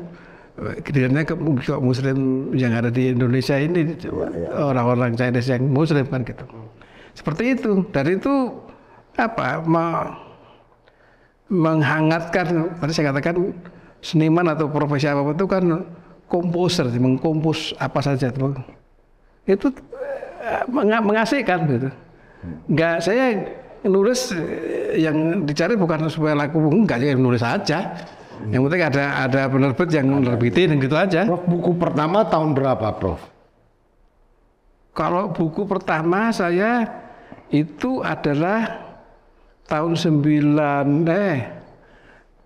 eh, kira ke Muslim yang ada di Indonesia ini orang-orang ya, ya. Chinese yang Muslim kan gitu. Seperti itu. Dari itu apa? Me menghangatkan. Tadi saya katakan seniman atau profesi apa itu kan komposer, mengkompos apa saja. tuh itu eh, mengasihkan gitu. Enggak saya nulis eh, yang dicari bukan supaya laku enggak ya nulis aja. Yang penting ada ada penerbit yang nerbitin gitu aja. Prof, buku pertama tahun berapa, Prof? Kalau buku pertama saya itu adalah tahun 9 eh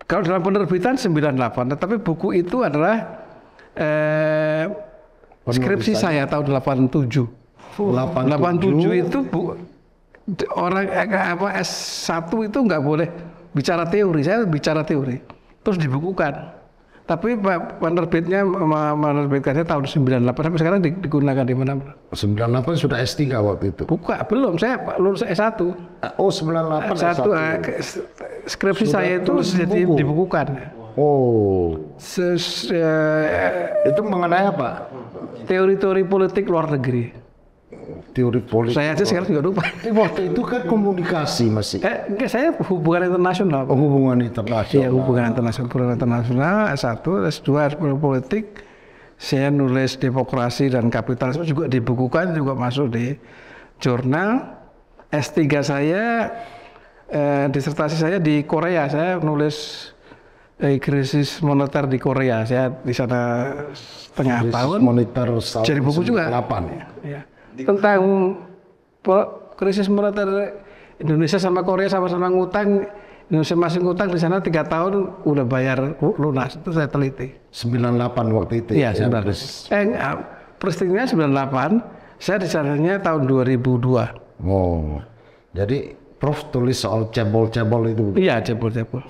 kalau dalam penerbitan 98, tetapi buku itu adalah eh, Skripsi saya tahun 87. Oh. 87 itu bu, orang eh, apa S1 itu nggak boleh bicara teori. Saya bicara teori. Terus dibukukan. Tapi penerbitnya menerbitkannya tahun 98 sampai sekarang digunakan di mana? 98 sudah S3 waktu itu. Buka, belum. Saya lulus S1. Ah, oh, 98 S1. S1. Skripsi sudah saya itu jadi dibukukan. Oh. Ses, ya, ya, itu mengenai apa? Teori-teori politik luar negeri. Teori politik. Saya aja sekarang juga lupa. Waktu itu kan komunikasi masih. Eh, enggak, saya hubungan internasional. Oh, hubungan internasional. Iya, hubungan internasional, hubungan internasional S1, S2, politik. Saya nulis demokrasi dan kapitalisme juga dibukukan, juga masuk di jurnal. S3 saya, eh, disertasi saya di Korea. Saya nulis eh, krisis moneter di Korea. Saya di sana setengah krisis tahun. Moneter jadi buku juga. delapan ya. ya. Tentang krisis moneter Indonesia sama Korea sama-sama ngutang. Indonesia masih ngutang di sana tiga tahun udah bayar lunas itu saya teliti. 98 waktu itu. Iya, ya, Eh, ah, peristiwanya 98. Saya di sananya tahun 2002. Oh Jadi Prof tulis soal cebol-cebol itu. Iya, cebol-cebol.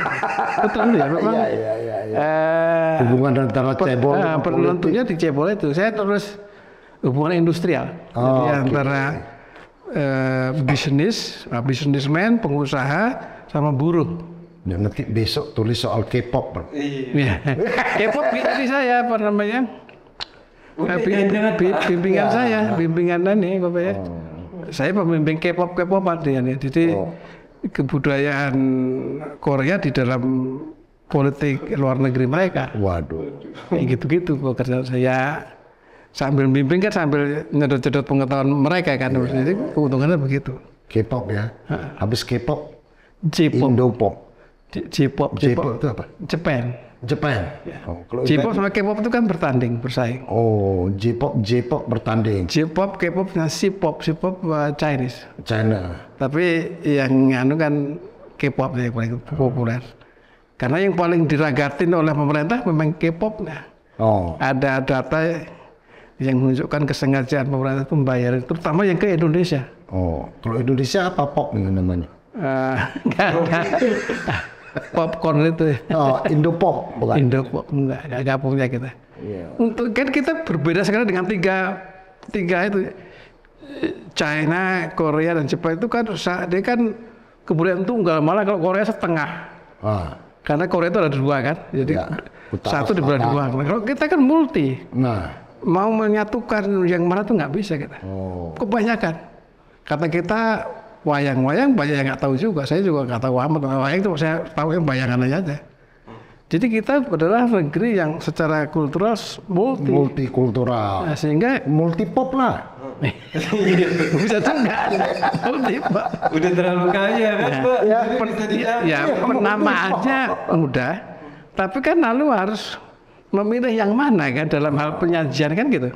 *laughs* Betul ya, memang. Iya, iya, iya. Ya. hubungan antara cebol uh, eh, penentunya di cebol itu. Saya terus hubungan industrial. Oh, Jadi okay. antara eh, bisnis, uh, eh, bisnismen, pengusaha sama buruh. Ya, nanti besok tulis soal K-pop. Iya. *laughs* K-pop tadi gitu saya apa namanya? Ya, bimbingan, bimbingan iya. saya, bimbingan ini, Bapak ya. Oh saya pemimpin K-pop K-popan ya. Jadi oh. kebudayaan Korea di dalam politik luar negeri mereka. Waduh. Kayak gitu-gitu pekerjaan saya sambil bimbing kan sambil nyedot-nyedot pengetahuan mereka kan. Yeah. Jadi keuntungannya begitu. K-pop ya. Habis K-pop J-pop. Indo-pop. J-pop. J-pop itu apa? Jepang. Jepang. Yeah. Oh, J-pop sama K-pop itu kan bertanding, bersaing. Oh, J-pop, J-pop bertanding. J-pop, K-pop, nah C-pop, C-pop uh, Chinese. China. Tapi yang anu kan K-pop yang paling populer. Karena yang paling diragatin oleh pemerintah memang K-popnya. Oh. Ada data yang menunjukkan kesengajaan pemerintah membayar, terutama yang ke Indonesia. Oh, kalau Indonesia apa pop namanya? Uh, enggak, *laughs* enggak popcorn itu. Ya. Oh, Pop, bukan? Pop, enggak, enggak, enggak punya kita. Yeah. Untuk kan kita berbeda sekarang dengan tiga tiga itu China, Korea dan Jepang itu kan dia kan kebudayaan tunggal malah kalau Korea setengah. Ah. Karena Korea itu ada dua kan, jadi ya, satu satu belakang dua. Nah, kalau kita kan multi. Nah. Mau menyatukan yang mana tuh nggak bisa kita. Oh. Kebanyakan. Karena kita wayang-wayang banyak yang nggak tahu juga. Saya juga nggak tahu amat. Wayang itu saya tahu yang bayangan aja. Jadi kita adalah negeri yang secara kultural multi. Multikultural. Nah, sehingga pop lah. *laughs* bisa juga. Multipop. Udah terlalu kaya kan, ya. Pak? Ya, ya, ya, nama aja mudah. Tapi kan lalu harus memilih yang mana kan dalam hal penyajian kan gitu.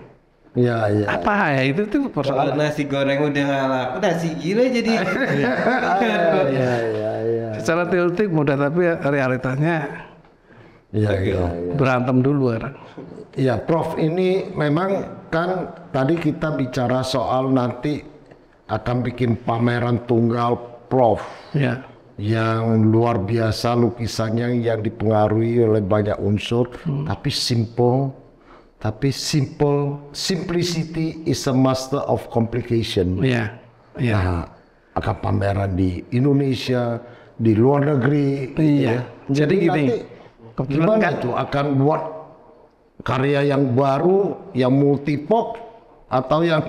Iya, iya. Apa ya itu tuh persoalan. Kalau nasi goreng udah laku, nasi gila jadi. *laughs* Iya. iya, iya, iya. Secara teoretik mudah tapi realitanya iya, iya, iya. Berantem dulu orang. Iya, Prof ini memang kan tadi kita bicara soal nanti akan bikin pameran tunggal Prof. Iya. Yang luar biasa lukisannya yang dipengaruhi oleh banyak unsur, hmm. tapi simple tapi simple simplicity is a master of complication. Iya. Yeah. Ya. Iya. Yeah. Nah, akan pameran di Indonesia, di luar negeri. Gitu iya. ya. Jadi, Jadi gini. Gimana kan, tuh akan buat karya yang baru, yang multipok atau yang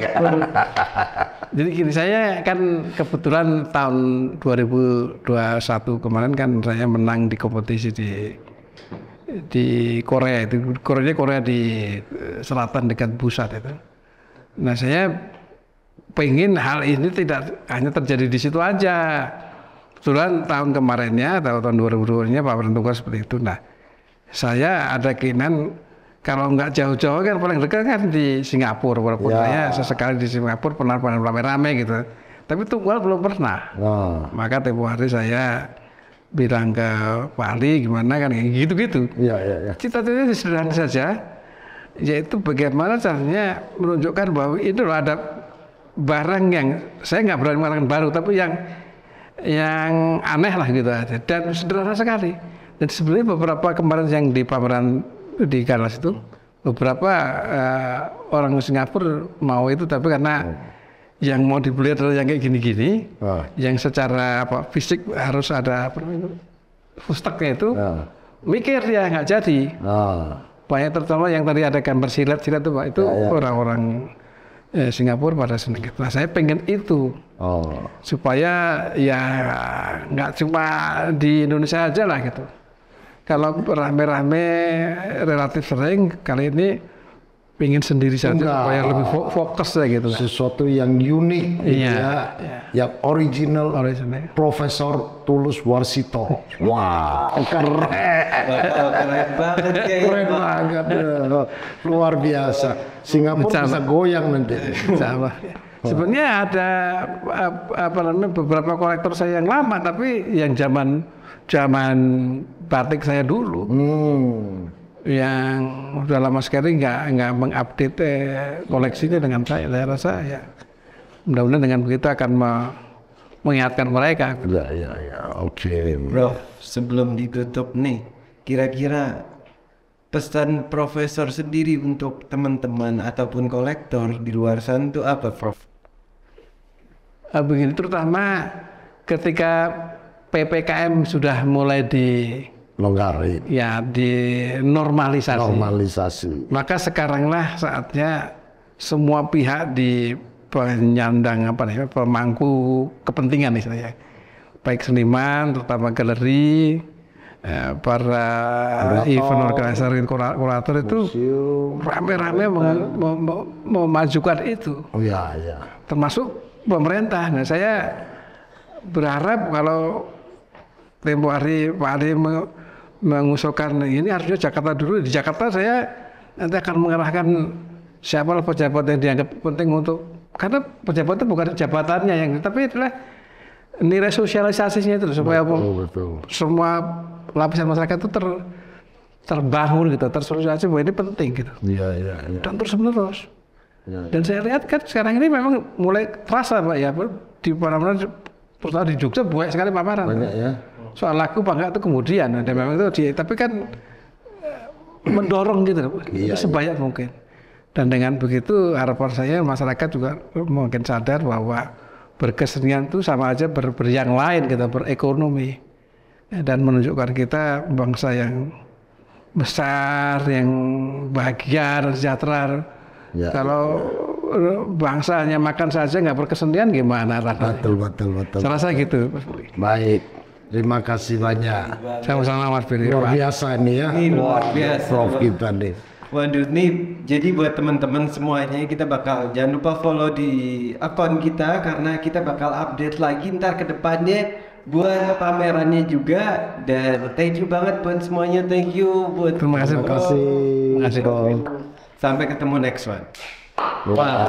*laughs* Jadi gini saya kan kebetulan tahun 2021 kemarin kan saya menang di kompetisi di di Korea itu Korea Korea di eh, selatan dekat pusat itu. Nah saya pengen hal ini tidak hanya terjadi di situ aja. Kebetulan tahun kemarinnya atau tahun 2020 nya Pak Perntuka seperti itu. Nah saya ada keinginan kalau nggak jauh-jauh kan paling dekat kan di Singapura walaupun ya. saya sesekali di Singapura pernah pernah rame-rame gitu tapi Tunggal belum pernah nah. maka tempo hari saya bilang ke wali gimana kan ya, gitu-gitu. Ya, ya, ya. Cita-citanya sederhana saja, yaitu bagaimana caranya menunjukkan bahwa itu ada barang yang saya nggak berani mengatakan baru, tapi yang yang aneh lah gitu aja dan sederhana sekali. Dan sebenarnya beberapa kemarin yang di pameran di Galas itu beberapa uh, orang Singapura mau itu tapi karena hmm yang mau dibeli adalah yang kayak gini-gini, oh. yang secara apa fisik harus ada apa itu itu, oh. mikir ya nggak jadi. Oh. Banyak terutama yang tadi ada gambar silat-silat itu pak itu ya, ya. orang-orang eh, Singapura pada seneng. Gitu. Nah saya pengen itu oh. supaya ya nggak cuma di Indonesia aja lah gitu. Kalau rame-rame relatif sering kali ini pingin sendiri saja Enggak. supaya lebih fokus ya gitu kan. Sesuatu yang unik gitu iya. ya, yeah. yang original, original. Profesor Tulus Warsito. Wah, wow. keren. keren banget Keren banget. Luar biasa. Singapura Bicara. bisa goyang nanti. Sama. Sebenarnya ada apa namanya beberapa kolektor saya yang lama tapi yang zaman zaman batik saya dulu. Hmm yang sudah lama sekali nggak nggak mengupdate eh, koleksinya dengan saya. Saya rasa ya mudah-mudahan dengan begitu akan me mengingatkan mereka. Ya, ya, ya. Oke. Okay. Bro, sebelum ditutup nih, kira-kira pesan profesor sendiri untuk teman-teman ataupun kolektor di luar sana itu apa, Prof? Eh, begini, terutama ketika PPKM sudah mulai di longgarin. Ya, di Normalisasi. Maka sekaranglah saatnya semua pihak di penyandang apa nih, pemangku kepentingan misalnya Baik seniman, terutama galeri, ya, para event organizer, kurator itu rame-rame mem mem memajukan itu. Oh iya, ya. Termasuk pemerintah. Nah, saya berharap kalau tempo hari Pak Ali mengusulkan ini harusnya Jakarta dulu. Di Jakarta saya nanti akan mengarahkan siapa pejabat yang dianggap penting untuk karena pejabat itu bukan jabatannya yang tapi itulah nilai sosialisasinya itu supaya betul, betul. semua lapisan masyarakat itu ter, terbangun gitu, tersosialisasi bahwa ini penting gitu. ya, ya, ya. Dan terus menerus. Ya, ya. Dan saya lihat kan sekarang ini memang mulai terasa Pak ya, di mana-mana terutama di Jogja banyak sekali paparan. Banyak ya soal laku apa enggak itu kemudian ada memang itu dia tapi kan eh, mendorong gitu iya, iya, sebanyak mungkin dan dengan begitu harapan saya masyarakat juga mungkin sadar bahwa berkesenian itu sama aja ber, ber yang lain kita gitu, berekonomi ya, dan menunjukkan kita bangsa yang besar yang bahagia dan sejahtera ya, kalau ya. bangsa makan saja nggak berkesenian gimana rasanya betul betul betul salah saya gitu baik Terima kasih banyak. mau sama Mas Beni. Luar biasa ini ya. Ini luar biasa. Prof kita nih. Waduh, nih jadi buat teman-teman semuanya kita bakal jangan lupa follow di akun kita karena kita bakal update lagi ntar ke depannya buat pamerannya juga dan thank you banget buat semuanya thank you buat terima kasih terima kasih terima kasih dong sampai ketemu next one wow.